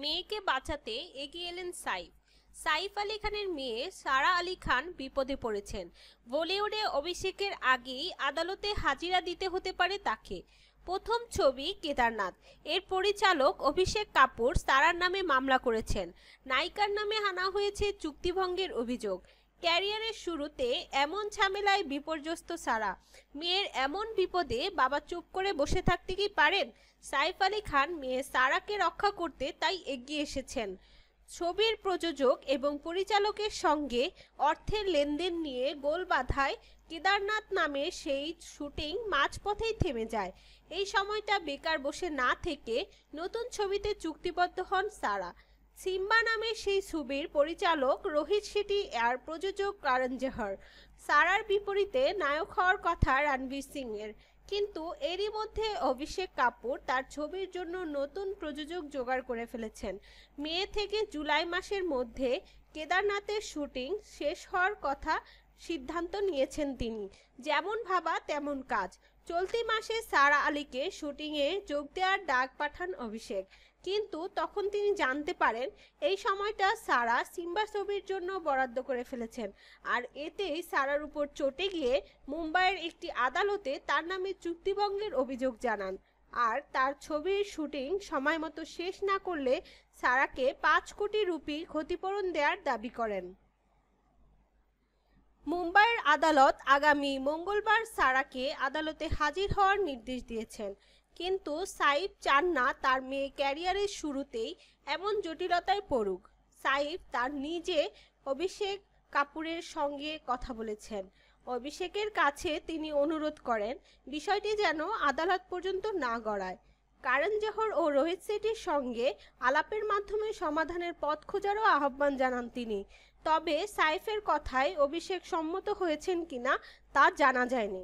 মেয়েকে বাঁচাতে এগিয়ে এলেন সাইফ সাইফ আলী খানের মেয়ে সারা আলী খান বিপদে পড়েছেন বলিউডে অভিষেকের আগেই আদালতে হাজিরা দিতে হতে পারে তাকে প্রথম ছবি কেদারনাথ এর পরিচালক অভিষেক কাপুর সারার নামে মামলা করেছেন নায়িকার নামে আনা হয়েছে চুক্তিভঙ্গের অভিযোগ ক্যারিয়ারের শুরুতে এমন ঝামেলায় বিপর্যস্ত সারা মেয়ের এমন বিপদে বাবা চুপ করে বসে থাকতে কি পারেন সাইফ আলী খান মেয়ে সারাকে রক্ষা করতে তাই এগিয়ে এসেছেন ছবির প্রযোজক এবং পরিচালকের সঙ্গে অর্থের লেনদেন নিয়ে গোল বাঁধায় কেদারনাথ নামে সেই শুটিং মাঝপথেই থেমে যায় এই সময়টা বেকার বসে না থেকে নতুন ছবিতে চুক্তিবদ্ধ হন সারা সিম্বা নামে সেই ছবির পরিচালক রোহিত শেটি আর প্রযোজক কারণ জোহর সারার বিপরীতে নায়ক হওয়ার কথা রণবীর সিংয়ের কিন্তু এরই মধ্যে অভিষেক কাপুর তার ছবির জন্য নতুন প্রযোজক জোগাড় করে ফেলেছেন মে থেকে জুলাই মাসের মধ্যে কেদারনাথের শুটিং শেষ হওয়ার কথা সিদ্ধান্ত নিয়েছেন তিনি যেমন ভাবা তেমন কাজ চলতি মাসে সারা আলীকে শুটিংয়ে যোগ দেওয়ার ডাক পাঠান অভিষেক কিন্তু তখন তিনি জানতে পারেন এই সময়টা সারা সিম্বা ছবির জন্য বরাদ্দ করে ফেলেছেন আর এতেই সারার উপর চটে গিয়ে মুম্বাইয়ের একটি আদালতে তার নামে চুক্তিভঙ্গের অভিযোগ জানান আর তার ছবির শুটিং সময় মতো শেষ না করলে সারাকে পাঁচ কোটি রুপি ক্ষতিপূরণ দেওয়ার দাবি করেন মুম্বাইয়ের আদালত আগামী মঙ্গলবার সারাকে আদালতে হাজির হওয়ার নির্দেশ দিয়েছেন কিন্তু সাইফ চান না তার মেয়ে ক্যারিয়ারের শুরুতেই এমন জটিলতায় পড়ুক সাইফ তার নিজে অভিষেক কাপুরের সঙ্গে কথা বলেছেন অভিষেকের কাছে তিনি অনুরোধ করেন বিষয়টি যেন আদালত পর্যন্ত না গড়ায় কারণ জোহর ও রোহিত শেঠির সঙ্গে আলাপের মাধ্যমে সমাধানের পথ খোঁজারও আহ্বান জানান তিনি তবে সাইফের কথায় অভিষেক সম্মত হয়েছেন কিনা তা জানা যায়নি